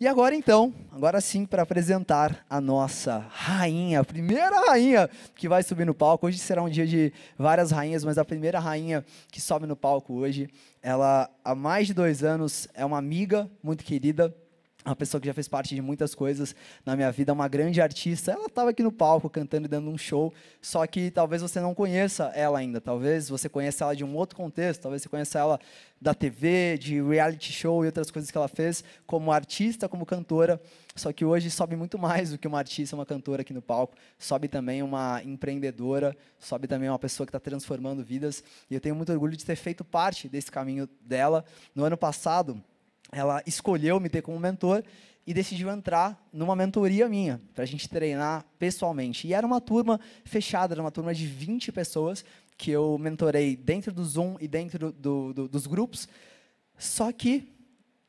E agora então, agora sim, para apresentar a nossa rainha, a primeira rainha que vai subir no palco. Hoje será um dia de várias rainhas, mas a primeira rainha que sobe no palco hoje, ela há mais de dois anos é uma amiga muito querida, uma pessoa que já fez parte de muitas coisas na minha vida, uma grande artista. Ela estava aqui no palco cantando e dando um show, só que talvez você não conheça ela ainda. Talvez você conheça ela de um outro contexto, talvez você conheça ela da TV, de reality show e outras coisas que ela fez como artista, como cantora. Só que hoje sobe muito mais do que uma artista, uma cantora aqui no palco. Sobe também uma empreendedora, sobe também uma pessoa que está transformando vidas. E eu tenho muito orgulho de ter feito parte desse caminho dela. No ano passado, ela escolheu me ter como mentor e decidiu entrar numa mentoria minha, para a gente treinar pessoalmente. E era uma turma fechada, era uma turma de 20 pessoas que eu mentorei dentro do Zoom e dentro do, do, dos grupos. Só que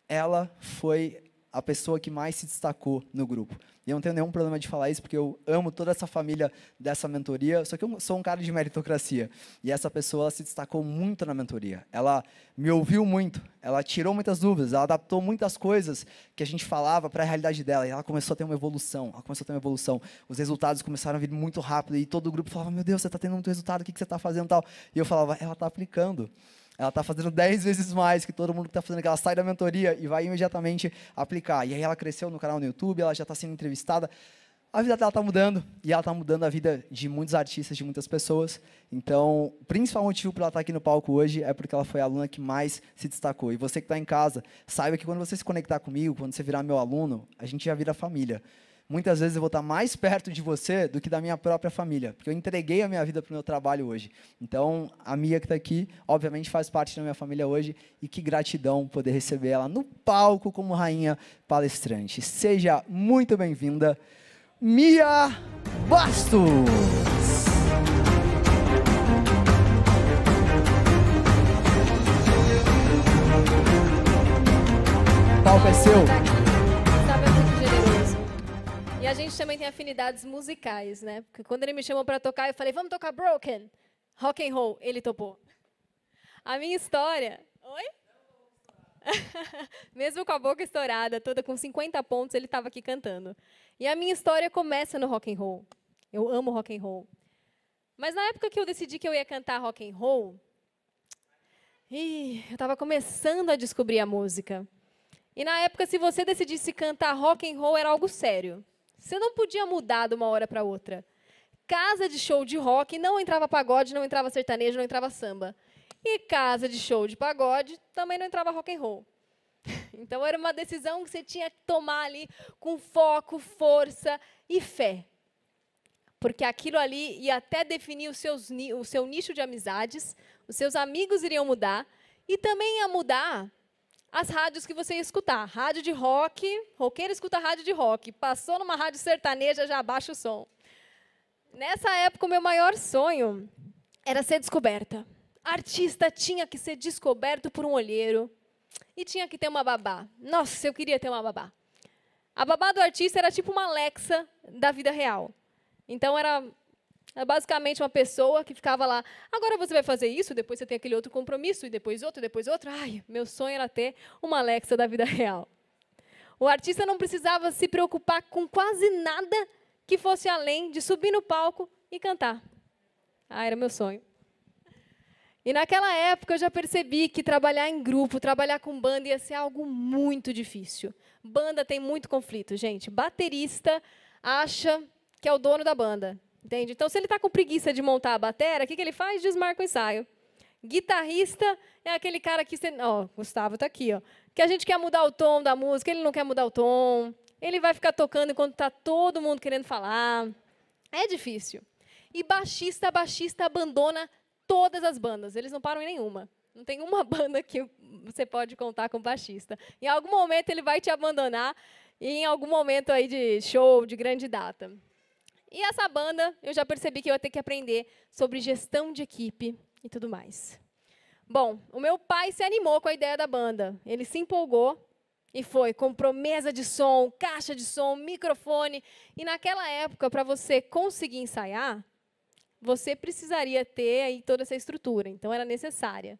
ela foi a pessoa que mais se destacou no grupo. E eu não tenho nenhum problema de falar isso, porque eu amo toda essa família dessa mentoria, só que eu sou um cara de meritocracia. E essa pessoa se destacou muito na mentoria. Ela me ouviu muito, ela tirou muitas dúvidas, ela adaptou muitas coisas que a gente falava para a realidade dela. E ela começou a ter uma evolução, ela começou a ter uma evolução. Os resultados começaram a vir muito rápido e todo o grupo falava: Meu Deus, você está tendo muito resultado, o que, que você está fazendo tal? E eu falava: Ela está aplicando. Ela está fazendo 10 vezes mais que todo mundo que está fazendo, que ela sai da mentoria e vai imediatamente aplicar. E aí ela cresceu no canal no YouTube, ela já está sendo entrevistada. A vida dela está mudando e ela está mudando a vida de muitos artistas, de muitas pessoas. Então, o principal motivo para ela estar tá aqui no palco hoje é porque ela foi a aluna que mais se destacou. E você que está em casa, saiba que quando você se conectar comigo, quando você virar meu aluno, a gente já vira família muitas vezes eu vou estar mais perto de você do que da minha própria família, porque eu entreguei a minha vida para o meu trabalho hoje. Então, a Mia que está aqui, obviamente, faz parte da minha família hoje, e que gratidão poder receber ela no palco como rainha palestrante. Seja muito bem-vinda, Mia Bastos! palco é seu a gente também tem afinidades musicais, né? Porque quando ele me chamou para tocar, eu falei, vamos tocar Broken, rock and roll. Ele topou. A minha história... Oi? Mesmo com a boca estourada, toda com 50 pontos, ele estava aqui cantando. E a minha história começa no rock and roll. Eu amo rock and roll. Mas na época que eu decidi que eu ia cantar rock and roll, ih, eu estava começando a descobrir a música. E na época, se você decidisse cantar rock and roll, era algo sério. Você não podia mudar de uma hora para outra. Casa de show de rock não entrava pagode, não entrava sertanejo, não entrava samba. E casa de show de pagode também não entrava rock and roll. Então era uma decisão que você tinha que tomar ali com foco, força e fé. Porque aquilo ali ia até definir os seus, o seu nicho de amizades, os seus amigos iriam mudar e também ia mudar as rádios que você escutar. Rádio de rock, roqueiro escuta rádio de rock. Passou numa rádio sertaneja, já abaixa o som. Nessa época, o meu maior sonho era ser descoberta. Artista tinha que ser descoberto por um olheiro e tinha que ter uma babá. Nossa, eu queria ter uma babá. A babá do artista era tipo uma Alexa da vida real. Então era é basicamente uma pessoa que ficava lá, agora você vai fazer isso, depois você tem aquele outro compromisso, e depois outro, e depois outro. Ai, meu sonho era ter uma Alexa da vida real. O artista não precisava se preocupar com quase nada que fosse além de subir no palco e cantar. Ah, era meu sonho. E naquela época eu já percebi que trabalhar em grupo, trabalhar com banda ia ser algo muito difícil. Banda tem muito conflito, gente. Baterista acha que é o dono da banda. Entende? Então, se ele está com preguiça de montar a bateria, o que, que ele faz? Desmarca o ensaio. Guitarrista é aquele cara que. Você... Ó, Gustavo está aqui, ó. Que a gente quer mudar o tom da música, ele não quer mudar o tom. Ele vai ficar tocando enquanto está todo mundo querendo falar. É difícil. E baixista, baixista abandona todas as bandas. Eles não param em nenhuma. Não tem uma banda que você pode contar com baixista. Em algum momento ele vai te abandonar e em algum momento aí de show, de grande data. E essa banda, eu já percebi que eu ia ter que aprender sobre gestão de equipe e tudo mais. Bom, o meu pai se animou com a ideia da banda. Ele se empolgou e foi, comprou mesa de som, caixa de som, microfone. E naquela época, para você conseguir ensaiar, você precisaria ter aí toda essa estrutura, então era necessária.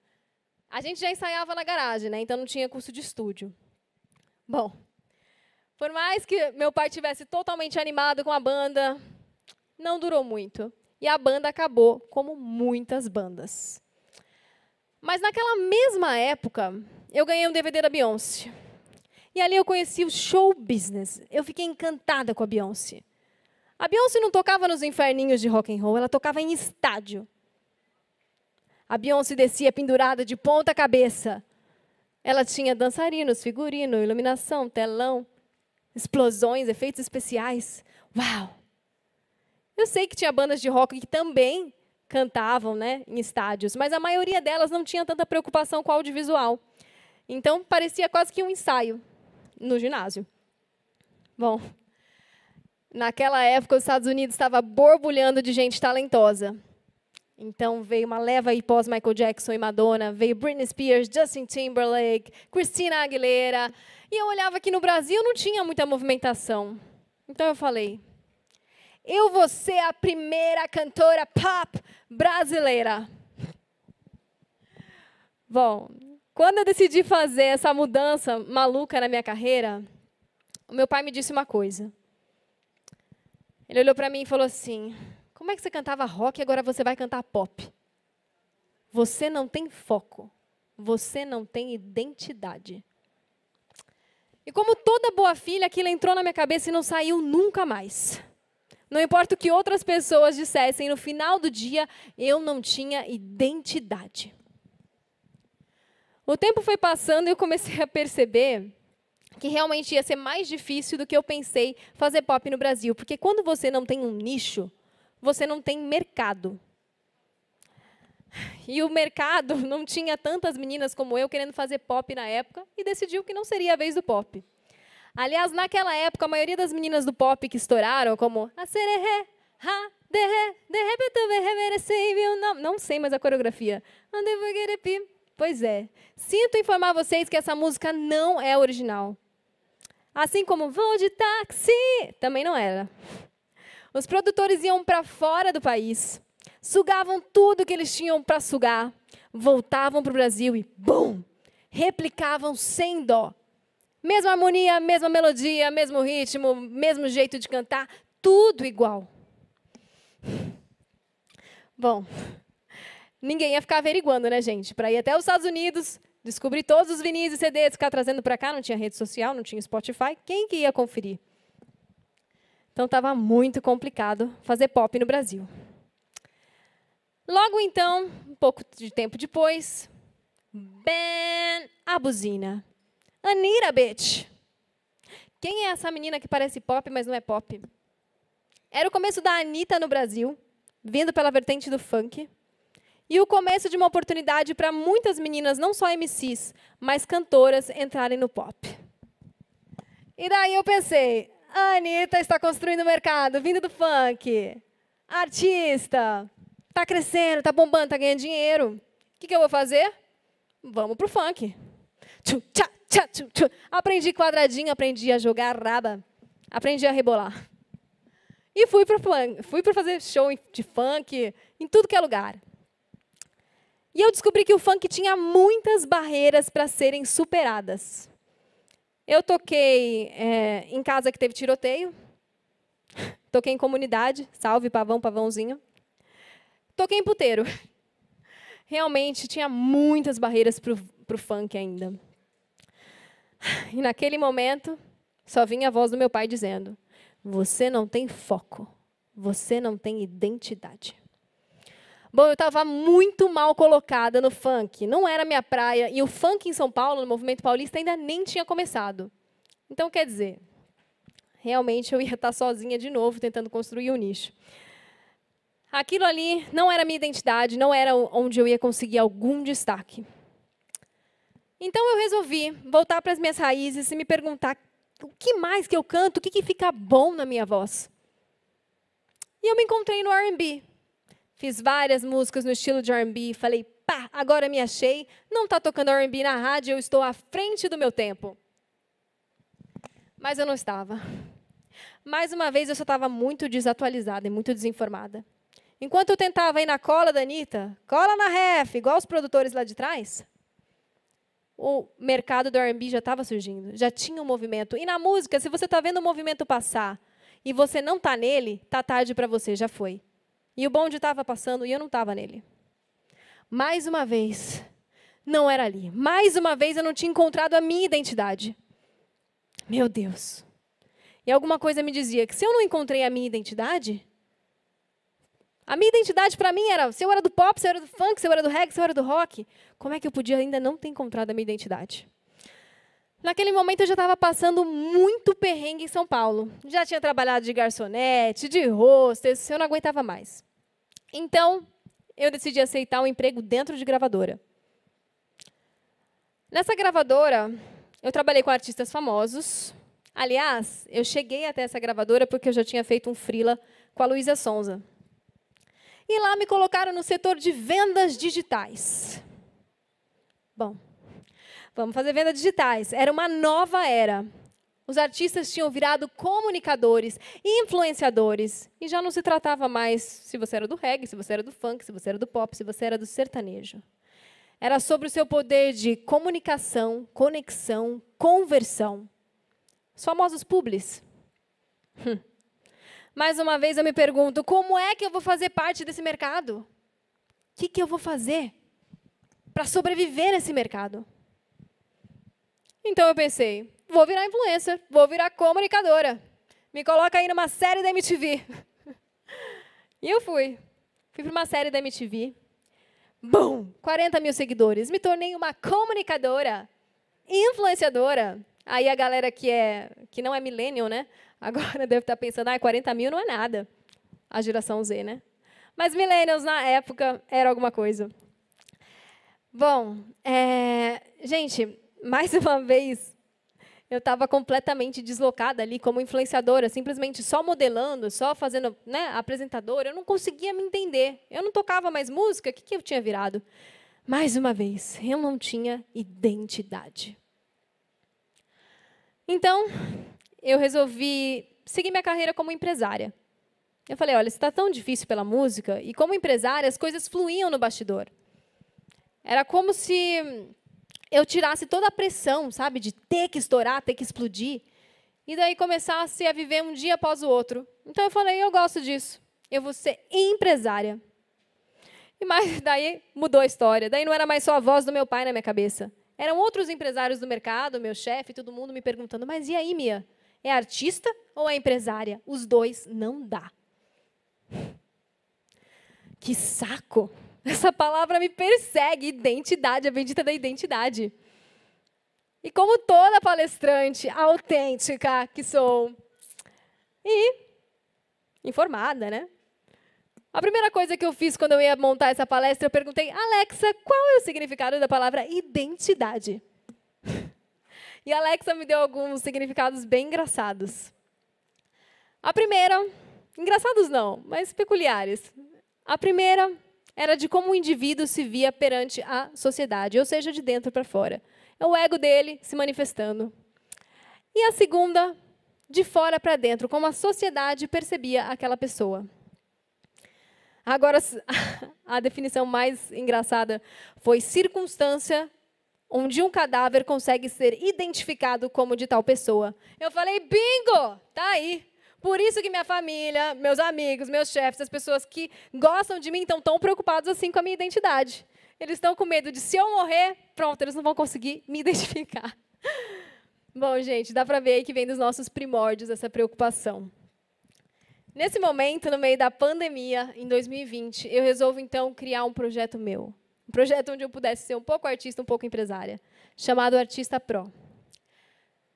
A gente já ensaiava na garagem, né? então não tinha curso de estúdio. Bom, por mais que meu pai tivesse totalmente animado com a banda, não durou muito. E a banda acabou, como muitas bandas. Mas naquela mesma época, eu ganhei um DVD da Beyoncé. E ali eu conheci o show business. Eu fiquei encantada com a Beyoncé. A Beyoncé não tocava nos inferninhos de rock and roll, ela tocava em estádio. A Beyoncé descia pendurada de ponta cabeça. Ela tinha dançarinos, figurino, iluminação, telão, explosões, efeitos especiais. Uau! Eu sei que tinha bandas de rock que também cantavam né, em estádios, mas a maioria delas não tinha tanta preocupação com o audiovisual. Então, parecia quase que um ensaio no ginásio. Bom, naquela época, os Estados Unidos estava borbulhando de gente talentosa. Então veio uma leva aí pós Michael Jackson e Madonna, veio Britney Spears, Justin Timberlake, Christina Aguilera. E eu olhava que no Brasil não tinha muita movimentação. Então eu falei, eu vou ser a primeira cantora pop brasileira. Bom, quando eu decidi fazer essa mudança maluca na minha carreira, o meu pai me disse uma coisa. Ele olhou para mim e falou assim: Como é que você cantava rock e agora você vai cantar pop? Você não tem foco. Você não tem identidade. E como toda boa filha, aquilo entrou na minha cabeça e não saiu nunca mais. Não importa o que outras pessoas dissessem, no final do dia eu não tinha identidade. O tempo foi passando e eu comecei a perceber que realmente ia ser mais difícil do que eu pensei fazer pop no Brasil, porque quando você não tem um nicho, você não tem mercado. E o mercado não tinha tantas meninas como eu querendo fazer pop na época e decidiu que não seria a vez do pop. Aliás, naquela época, a maioria das meninas do pop que estouraram, como a sererê, ha, de re, de eu não, não sei mais a coreografia. Pois é. Sinto informar vocês que essa música não é original. Assim como vou de táxi, também não era. Os produtores iam para fora do país, sugavam tudo que eles tinham para sugar, voltavam para o Brasil e, bum, replicavam sem dó Mesma harmonia, mesma melodia, mesmo ritmo, mesmo jeito de cantar, tudo igual. Bom, ninguém ia ficar averiguando, né, gente? Para ir até os Estados Unidos, descobrir todos os vinis e CDs, ficar trazendo para cá, não tinha rede social, não tinha Spotify, quem que ia conferir? Então estava muito complicado fazer pop no Brasil. Logo então, um pouco de tempo depois, Ben a buzina. Anira Bet. Quem é essa menina que parece pop, mas não é pop? Era o começo da Anitta no Brasil, vindo pela vertente do funk. E o começo de uma oportunidade para muitas meninas, não só MCs, mas cantoras, entrarem no pop. E daí eu pensei, a Anitta está construindo o mercado, vindo do funk. Artista, está crescendo, está bombando, está ganhando dinheiro. O que, que eu vou fazer? Vamos para o funk. Tchum, tchá, tchá, Aprendi quadradinho, aprendi a jogar raba, aprendi a rebolar. E fui para fui fazer show de funk em tudo que é lugar. E eu descobri que o funk tinha muitas barreiras para serem superadas. Eu toquei é, em casa que teve tiroteio, toquei em comunidade, salve pavão, pavãozinho. Toquei em puteiro. Realmente tinha muitas barreiras para o funk ainda. E naquele momento, só vinha a voz do meu pai dizendo: Você não tem foco, você não tem identidade. Bom, eu estava muito mal colocada no funk, não era minha praia, e o funk em São Paulo, no movimento paulista, ainda nem tinha começado. Então, quer dizer, realmente eu ia estar sozinha de novo, tentando construir um nicho. Aquilo ali não era minha identidade, não era onde eu ia conseguir algum destaque. Então eu resolvi voltar para as minhas raízes e me perguntar o que mais que eu canto, o que, que fica bom na minha voz. E eu me encontrei no RB. Fiz várias músicas no estilo de RB, falei, pá, agora me achei. Não está tocando RB na rádio, eu estou à frente do meu tempo. Mas eu não estava. Mais uma vez, eu só estava muito desatualizada e muito desinformada. Enquanto eu tentava ir na cola da Anitta, cola na ref, igual os produtores lá de trás, o mercado do R&B já estava surgindo, já tinha um movimento. E na música, se você está vendo o movimento passar e você não está nele, tá tarde para você, já foi. E o bonde estava passando e eu não estava nele. Mais uma vez, não era ali. Mais uma vez eu não tinha encontrado a minha identidade. Meu Deus. E alguma coisa me dizia que se eu não encontrei a minha identidade, a minha identidade para mim era se eu era do pop, se eu era do funk, se eu era do reggae, se eu era do rock. Como é que eu podia ainda não ter encontrado a minha identidade? Naquele momento eu já estava passando muito perrengue em São Paulo. Já tinha trabalhado de garçonete, de hostess, eu não aguentava mais. Então, eu decidi aceitar um emprego dentro de gravadora. Nessa gravadora, eu trabalhei com artistas famosos. Aliás, eu cheguei até essa gravadora porque eu já tinha feito um frila com a Luísa Sonza. E lá me colocaram no setor de vendas digitais. Bom, vamos fazer vendas digitais. Era uma nova era. Os artistas tinham virado comunicadores, influenciadores, e já não se tratava mais se você era do reggae, se você era do funk, se você era do pop, se você era do sertanejo. Era sobre o seu poder de comunicação, conexão, conversão. Os famosos publis. Hum mais uma vez eu me pergunto: como é que eu vou fazer parte desse mercado? O que, que eu vou fazer para sobreviver nesse mercado? Então eu pensei: vou virar influencer, vou virar comunicadora. Me coloca aí numa série da MTV. e eu fui. Fui para uma série da MTV. Bum! 40 mil seguidores. Me tornei uma comunicadora, influenciadora. Aí a galera que, é, que não é millennial, né? Agora deve estar tá pensando, ah, 40 mil não é nada. A geração Z, né? Mas millennials, na época, era alguma coisa. Bom, é, gente, mais uma vez, eu estava completamente deslocada ali como influenciadora, simplesmente só modelando, só fazendo né, apresentadora. Eu não conseguia me entender. Eu não tocava mais música. O que, que eu tinha virado? Mais uma vez, eu não tinha identidade. Então, eu resolvi seguir minha carreira como empresária. Eu falei, olha, está tão difícil pela música, e como empresária, as coisas fluíam no bastidor. Era como se eu tirasse toda a pressão, sabe, de ter que estourar, ter que explodir, e daí começasse a viver um dia após o outro. Então eu falei, eu gosto disso, eu vou ser empresária. E mais, daí mudou a história. Daí não era mais só a voz do meu pai na minha cabeça eram outros empresários do mercado, meu chefe, todo mundo me perguntando: mas e aí, Mia? É artista ou é empresária? Os dois não dá. Que saco! Essa palavra me persegue. Identidade, a bendita da identidade. E como toda palestrante autêntica que sou, e informada, né? A primeira coisa que eu fiz quando eu ia montar essa palestra, eu perguntei, Alexa, qual é o significado da palavra identidade? E a Alexa me deu alguns significados bem engraçados. A primeira, engraçados não, mas peculiares. A primeira era de como o indivíduo se via perante a sociedade, ou seja, de dentro para fora. É o ego dele se manifestando. E a segunda, de fora para dentro, como a sociedade percebia aquela pessoa. Agora, a definição mais engraçada foi circunstância onde um cadáver consegue ser identificado como de tal pessoa. Eu falei, bingo! Tá aí. Por isso que minha família, meus amigos, meus chefes, as pessoas que gostam de mim estão tão preocupados assim com a minha identidade. Eles estão com medo de se eu morrer, pronto, eles não vão conseguir me identificar. Bom, gente, dá para ver que vem dos nossos primórdios essa preocupação. Nesse momento, no meio da pandemia, em 2020, eu resolvo então criar um projeto meu. Um projeto onde eu pudesse ser um pouco artista, um pouco empresária, chamado Artista Pro.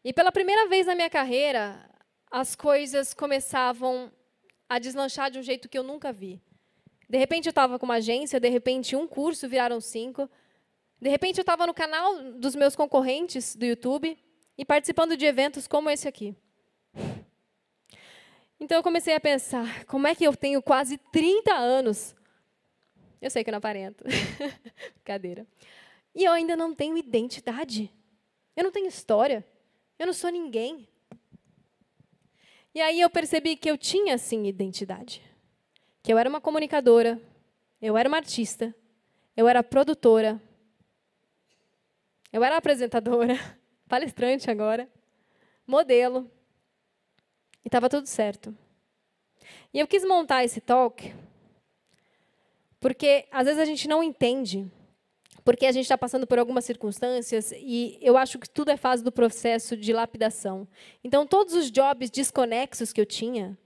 E pela primeira vez na minha carreira, as coisas começavam a deslanchar de um jeito que eu nunca vi. De repente eu estava com uma agência, de repente um curso viraram cinco. De repente eu estava no canal dos meus concorrentes do YouTube e participando de eventos como esse aqui. Então eu comecei a pensar: como é que eu tenho quase 30 anos? Eu sei que eu não aparento. Brincadeira. E eu ainda não tenho identidade. Eu não tenho história. Eu não sou ninguém. E aí eu percebi que eu tinha, sim, identidade. Que eu era uma comunicadora, eu era uma artista, eu era produtora, eu era apresentadora, palestrante agora, modelo, e estava tudo certo. E eu quis montar esse talk porque às vezes a gente não entende, porque a gente está passando por algumas circunstâncias e eu acho que tudo é fase do processo de lapidação. Então, todos os jobs desconexos que eu tinha,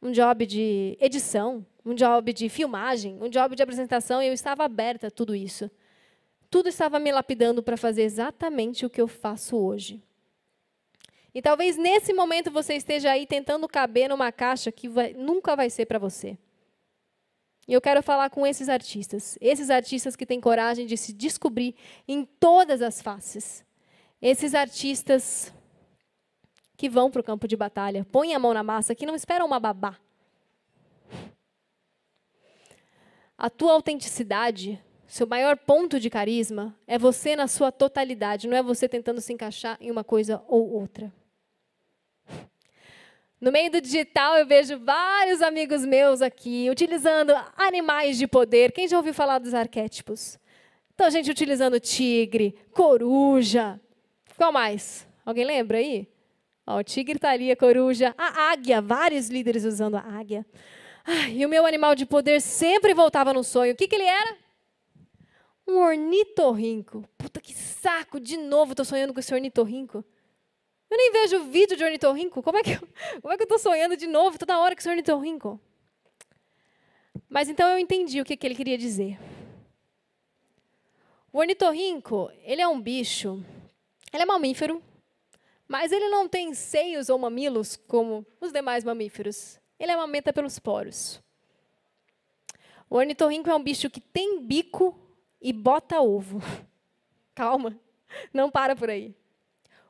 um job de edição, um job de filmagem, um job de apresentação, eu estava aberta a tudo isso. Tudo estava me lapidando para fazer exatamente o que eu faço hoje. E talvez nesse momento você esteja aí tentando caber numa caixa que vai, nunca vai ser para você. E eu quero falar com esses artistas, esses artistas que têm coragem de se descobrir em todas as faces. Esses artistas que vão para o campo de batalha, põem a mão na massa, que não esperam uma babá. A tua autenticidade, seu maior ponto de carisma, é você na sua totalidade, não é você tentando se encaixar em uma coisa ou outra. No meio do digital, eu vejo vários amigos meus aqui utilizando animais de poder. Quem já ouviu falar dos arquétipos? Então, a gente utilizando tigre, coruja. Qual mais? Alguém lembra aí? Ó, o tigre estaria, tá coruja, a águia, vários líderes usando a águia. Ah, e o meu animal de poder sempre voltava no sonho. O que, que ele era? Um ornitorrinco. Puta que saco, de novo estou sonhando com esse ornitorrinco. Eu nem vejo vídeo de ornitorrinco. Como é que eu, como é que eu estou sonhando de novo toda hora que esse ornitorrinco? Mas então eu entendi o que, que ele queria dizer. O ornitorrinco, ele é um bicho, ele é mamífero, mas ele não tem seios ou mamilos como os demais mamíferos. Ele é amamenta pelos poros. O ornitorrinco é um bicho que tem bico e bota ovo. Calma, não para por aí.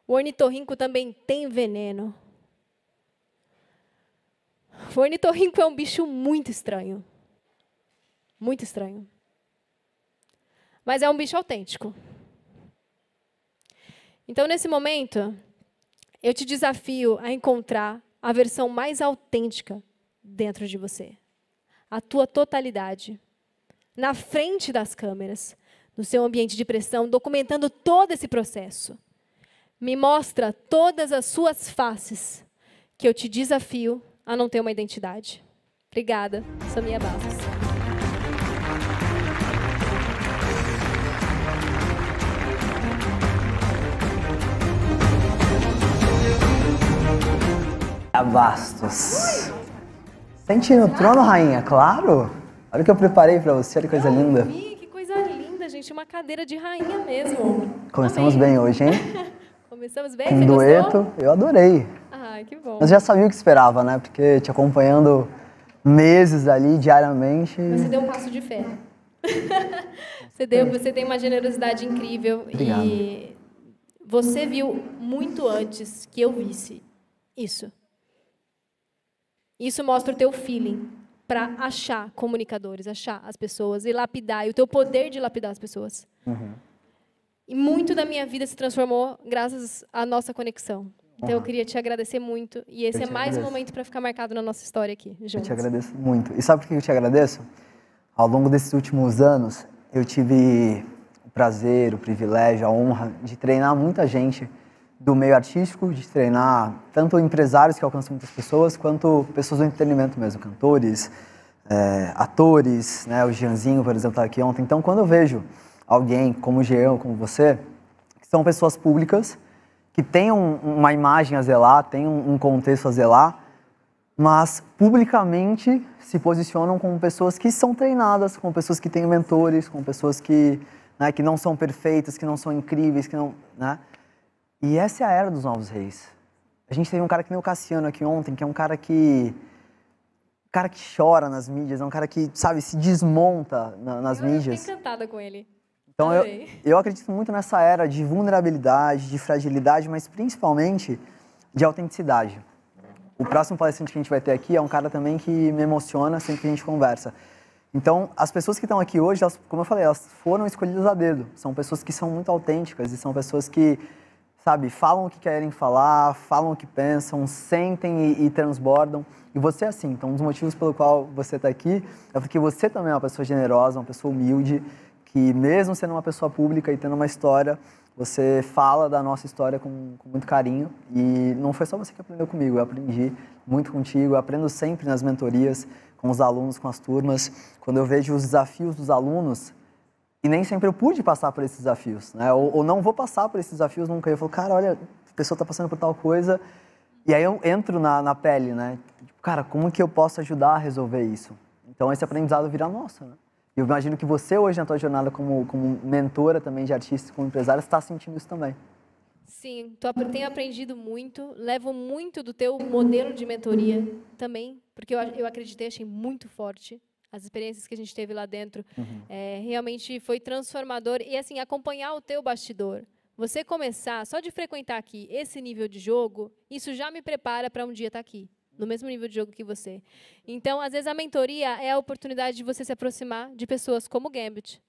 O ornitorrinco também tem veneno. O ornitorrinco é um bicho muito estranho. Muito estranho. Mas é um bicho autêntico. Então, nesse momento, eu te desafio a encontrar a versão mais autêntica dentro de você. A tua totalidade. Na frente das câmeras, no seu ambiente de pressão, documentando todo esse processo me mostra todas as suas faces, que eu te desafio a não ter uma identidade. Obrigada, Samia Barros. Abastos. Sentindo no trono, rainha, claro. Olha o que eu preparei para você, olha que coisa linda. que coisa linda, gente. Uma cadeira de rainha mesmo. Começamos bem hoje, hein? Começamos bem? Um dueto, gostou? eu adorei. Ah, que bom. Mas já sabia o que esperava, né? Porque te acompanhando meses ali, diariamente. Você deu um passo de fé. você, deu, você tem uma generosidade incrível Obrigado. e você viu muito antes que eu visse isso. Isso mostra o teu feeling para achar comunicadores, achar as pessoas e lapidar, e o teu poder de lapidar as pessoas. Uhum. E muito da minha vida se transformou graças à nossa conexão. Então eu queria te agradecer muito. E esse é mais agradeço. um momento para ficar marcado na nossa história aqui. Juntos. Eu te agradeço muito. E sabe por que eu te agradeço? Ao longo desses últimos anos, eu tive o prazer, o privilégio, a honra de treinar muita gente do meio artístico, de treinar tanto empresários que alcançam muitas pessoas, quanto pessoas do entretenimento mesmo, cantores, é, atores, né? O Gianzinho, por exemplo, está aqui ontem. Então, quando eu vejo alguém como o Jean, como você, que são pessoas públicas, que têm um, uma imagem a zelar, têm um, um contexto a zelar, mas publicamente se posicionam como pessoas que são treinadas, como pessoas que têm mentores, como pessoas que, né, que não são perfeitas, que não são incríveis, que não, né? E essa é a era dos novos reis. A gente teve um cara que nem o Cassiano aqui ontem, que é um cara que cara que chora nas mídias, é um cara que, sabe, se desmonta na, nas eu mídias. Eu encantada com ele. Então eu, eu acredito muito nessa era de vulnerabilidade, de fragilidade, mas principalmente de autenticidade. O próximo palestrante que a gente vai ter aqui é um cara também que me emociona sempre que a gente conversa. Então, as pessoas que estão aqui hoje, elas, como eu falei, elas foram escolhidas a dedo. São pessoas que são muito autênticas e são pessoas que, sabe, falam o que querem falar, falam o que pensam, sentem e, e transbordam. E você é assim. Então, um dos motivos pelo qual você está aqui é porque você também é uma pessoa generosa, uma pessoa humilde que mesmo sendo uma pessoa pública e tendo uma história, você fala da nossa história com, com, muito carinho e não foi só você que aprendeu comigo, eu aprendi muito contigo, eu aprendo sempre nas mentorias, com os alunos, com as turmas, quando eu vejo os desafios dos alunos e nem sempre eu pude passar por esses desafios, né? Ou, ou não vou passar por esses desafios nunca. Eu falo, cara, olha, a pessoa está passando por tal coisa e aí eu entro na, na pele, né? Tipo, cara, como que eu posso ajudar a resolver isso? Então esse aprendizado vira nosso, né? Eu imagino que você hoje na sua jornada como, como mentora também de artistas, como empresária, está sentindo isso também. Sim, tô, tenho aprendido muito, levo muito do teu modelo de mentoria também, porque eu, eu acreditei, achei muito forte as experiências que a gente teve lá dentro. Uhum. É, realmente foi transformador. E, assim, acompanhar o teu bastidor. Você começar, só de frequentar aqui esse nível de jogo, isso já me prepara para um dia estar tá aqui no mesmo nível de jogo que você. Então, às vezes, a mentoria é a oportunidade de você se aproximar de pessoas como o Gambit,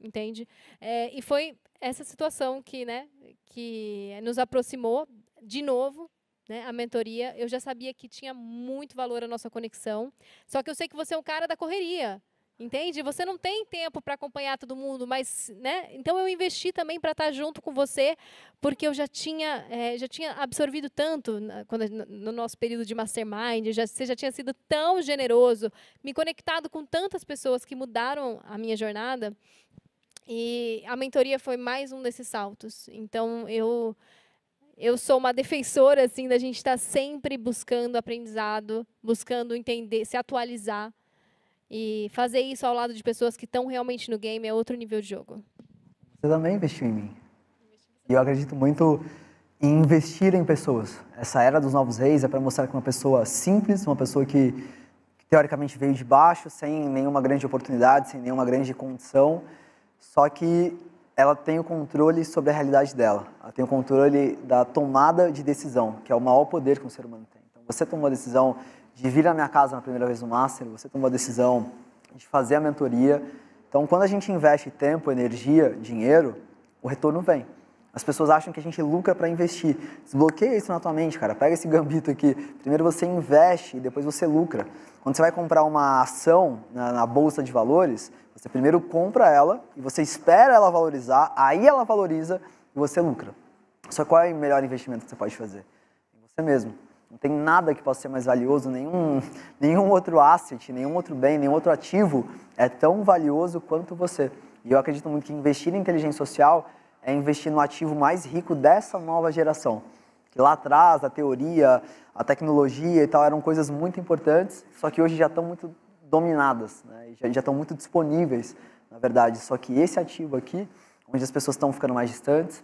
entende? É, e foi essa situação que, né, que nos aproximou de novo né, a mentoria, eu já sabia que tinha muito valor a nossa conexão. Só que eu sei que você é um cara da correria. Entende? Você não tem tempo para acompanhar todo mundo, mas, né? Então eu investi também para estar tá junto com você, porque eu já tinha, é, já tinha absorvido tanto quando, no nosso período de mastermind, já, você já tinha sido tão generoso, me conectado com tantas pessoas que mudaram a minha jornada, e a mentoria foi mais um desses saltos. Então eu eu sou uma defensora assim da gente estar tá sempre buscando aprendizado, buscando entender, se atualizar e fazer isso ao lado de pessoas que estão realmente no game é outro nível de jogo. Você também investiu em mim. E eu acredito muito em investir em pessoas. Essa era dos novos reis é para mostrar que uma pessoa simples, uma pessoa que, que teoricamente veio de baixo, sem nenhuma grande oportunidade, sem nenhuma grande condição, só que ela tem o controle sobre a realidade dela. Ela tem o controle da tomada de decisão, que é o maior poder que um ser humano tem. Você tomou a decisão de vir à minha casa na primeira vez no Master, você tomou a decisão de fazer a mentoria. Então, quando a gente investe tempo, energia, dinheiro, o retorno vem. As pessoas acham que a gente lucra para investir. Desbloqueia isso na tua mente, cara. Pega esse gambito aqui. Primeiro você investe e depois você lucra. Quando você vai comprar uma ação na, na, bolsa de valores, você primeiro compra ela e você espera ela valorizar, aí ela valoriza e você lucra. Só qual é o melhor investimento que você pode fazer? Você mesmo. Não tem nada que possa ser mais valioso, nenhum, nenhum outro asset, nenhum outro bem, nenhum outro ativo é tão valioso quanto você. E eu acredito muito que investir em inteligência social é investir no ativo mais rico dessa nova geração. Que lá atrás, a teoria, a tecnologia e tal eram coisas muito importantes, só que hoje já estão muito dominadas, né? já, já estão muito disponíveis, na verdade. Só que esse ativo aqui, onde as pessoas estão ficando mais distantes,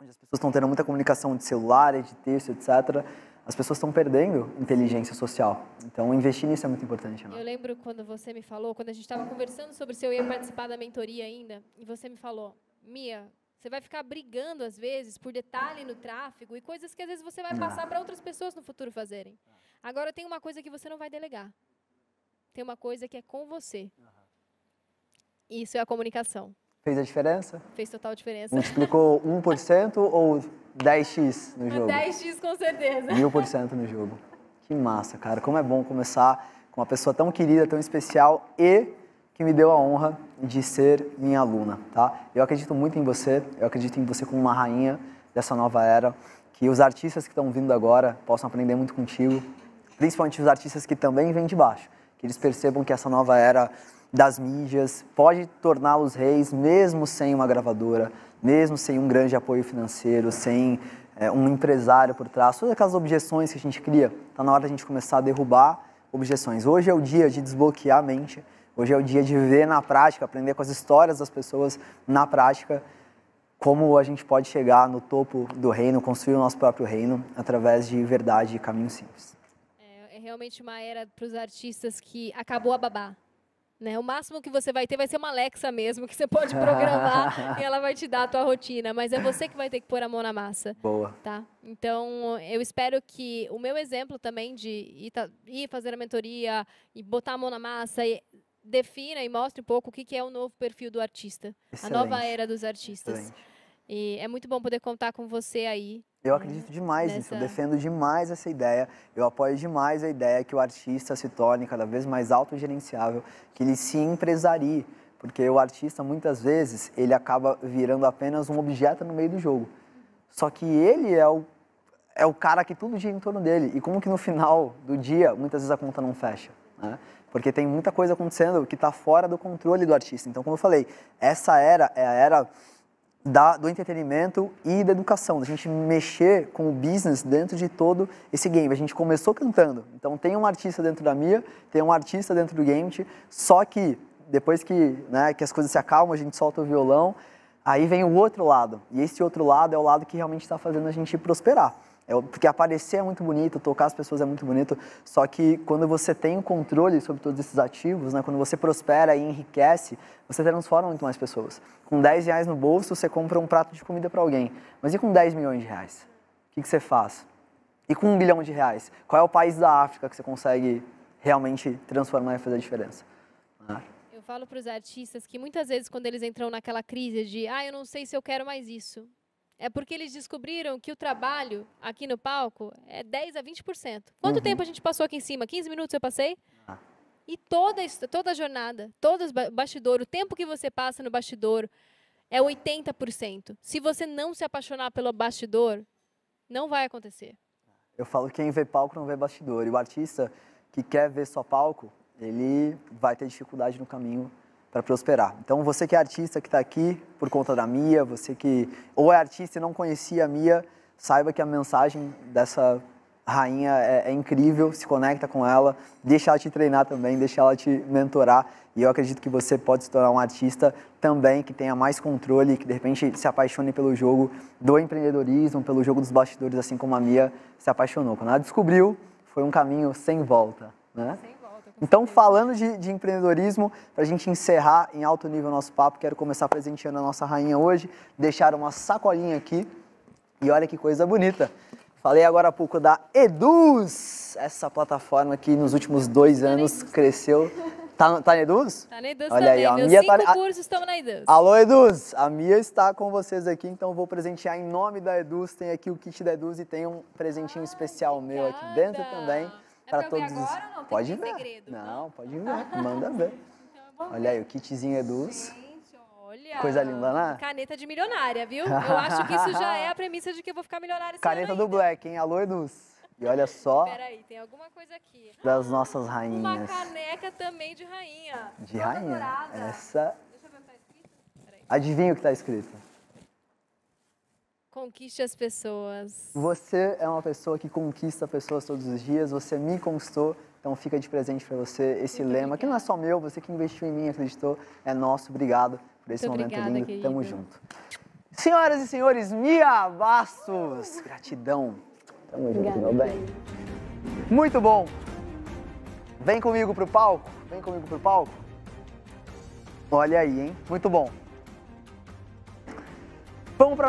onde as pessoas estão tendo muita comunicação de celular, de texto, etc., as pessoas estão perdendo inteligência social. Então, investir nisso é muito importante. Né? Eu lembro quando você me falou, quando a gente estava conversando sobre se eu ia participar da mentoria ainda, e você me falou, Mia, você vai ficar brigando, às vezes, por detalhe no tráfego e coisas que, às vezes, você vai ah. passar para outras pessoas no futuro fazerem. Agora, tem uma coisa que você não vai delegar. Tem uma coisa que é com você. Isso é a comunicação. Fez a diferença? Fez total diferença. Multiplicou 1% ou 10x no jogo? 10x com certeza. 1000% no jogo. Que massa, cara. Como é bom começar com uma pessoa tão querida, tão especial e que me deu a honra de ser minha aluna, tá? Eu acredito muito em você, eu acredito em você como uma rainha dessa nova era, que os artistas que estão vindo agora possam aprender muito contigo, principalmente os artistas que também vêm de baixo, que eles percebam que essa nova era das mídias, pode torná-los reis mesmo sem uma gravadora, mesmo sem um grande apoio financeiro, sem é, um empresário por trás. Todas aquelas objeções que a gente cria, está na hora da gente começar a derrubar objeções. Hoje é o dia de desbloquear a mente, hoje é o dia de ver na prática, aprender com as histórias das pessoas na prática como a gente pode chegar no topo do reino, construir o nosso próprio reino através de verdade e caminhos simples. É, é realmente uma era para os artistas que acabou a babá. Né? O máximo que você vai ter vai ser uma Alexa mesmo, que você pode programar e ela vai te dar a tua rotina. Mas é você que vai ter que pôr a mão na massa. Boa. Tá? Então, eu espero que o meu exemplo também de ir, ir fazer a mentoria e botar a mão na massa e defina e mostre um pouco o que, que é o novo perfil do artista. Excelente. A nova era dos artistas. Excelente. E é muito bom poder contar com você aí. Eu acredito demais nessa... nisso, eu defendo demais essa ideia, eu apoio demais a ideia que o artista se torne cada vez mais autogerenciável, que ele se empresarie, porque o artista muitas vezes ele acaba virando apenas um objeto no meio do jogo. Só que ele é o é o cara que tudo gira em torno dele. E como que no final do dia, muitas vezes a conta não fecha, né? Porque tem muita coisa acontecendo que está fora do controle do artista. Então, como eu falei, essa era é a era da, do entretenimento e da educação, da gente mexer com o business dentro de todo esse game. A gente começou cantando, então tem um artista dentro da Mia, tem um artista dentro do game, só que depois que, né, que as coisas se acalmam, a gente solta o violão, aí vem o outro lado. E esse outro lado é o lado que realmente está fazendo a gente prosperar. É, porque aparecer é muito bonito, tocar as pessoas é muito bonito, só que quando você tem o controle sobre todos esses ativos, né, quando você prospera e enriquece, você transforma muito mais pessoas. Com 10 reais no bolso, você compra um prato de comida para alguém. Mas e com 10 milhões de reais? O que, que você faz? E com um bilhão de reais? Qual é o país da África que você consegue realmente transformar e fazer a diferença? Ah. Eu falo para os artistas que muitas vezes quando eles entram naquela crise de ah, eu não sei se eu quero mais isso, é porque eles descobriram que o trabalho aqui no palco é 10 a 20%. Quanto uhum. tempo a gente passou aqui em cima? 15 minutos eu passei? Ah. E toda, toda a jornada, todo o bastidor, o tempo que você passa no bastidor é 80%. Se você não se apaixonar pelo bastidor, não vai acontecer. Eu falo que quem vê palco não vê bastidor. E o artista que quer ver só palco, ele vai ter dificuldade no caminho para prosperar. Então você que é artista que está aqui por conta da Mia, você que ou é artista e não conhecia a Mia, saiba que a mensagem dessa rainha é, é, incrível, se conecta com ela, deixa ela te treinar também, deixa ela te mentorar. E eu acredito que você pode se tornar um artista também que tenha mais controle, que de repente se apaixone pelo jogo do empreendedorismo, pelo jogo dos bastidores, assim como a Mia se apaixonou. Quando ela descobriu, foi um caminho sem volta, né? volta. Então, falando de, de empreendedorismo, para a gente encerrar em alto nível o nosso papo, quero começar presenteando a nossa rainha hoje. Deixar uma sacolinha aqui. E olha que coisa bonita. Falei agora há pouco da Eduz, essa plataforma que nos últimos dois anos cresceu. Tá, tá na Eduz? Tá na Eduz Olha também. Aí, a Meus Mia tá cinco tá, cursos estão na Eduz. Alô, Eduz! A Mia está com vocês aqui, então vou presentear em nome da Eduz. Tem aqui o kit da Eduz e tem um presentinho Ai, especial meu aqui dentro também. É pra, pra agora ou não? Tem pode ver. Segredo, então? não, né? pode ver. Manda ver. Então, olha ver. aí, o kitzinho é dos. Gente, olha. Coisa linda, lá. Né? Caneta de milionária, viu? Eu acho que isso já é a premissa de que eu vou ficar milionária Caneta do ainda. Black, hein? Alô, Eduz. E olha só. Peraí, tem alguma coisa aqui. Das nossas rainhas. Uma caneca também de rainha. De Toda rainha. Dourada. Essa. Deixa eu ver o que tá escrito. Peraí. Adivinha o que tá escrito? Conquiste as pessoas. Você é uma pessoa que conquista pessoas todos os dias, você me conquistou, então fica de presente para você esse Muito lema, obrigada. que não é só meu, você que investiu em mim, acreditou, é nosso. Obrigado por esse Muito momento obrigada, lindo. Querido. Tamo junto. Senhoras e senhores, Mia Bastos, gratidão. Tamo obrigada. junto, meu bem. Muito bom. Vem comigo pro palco, vem comigo pro palco. Olha aí, hein? Muito bom. Vamos para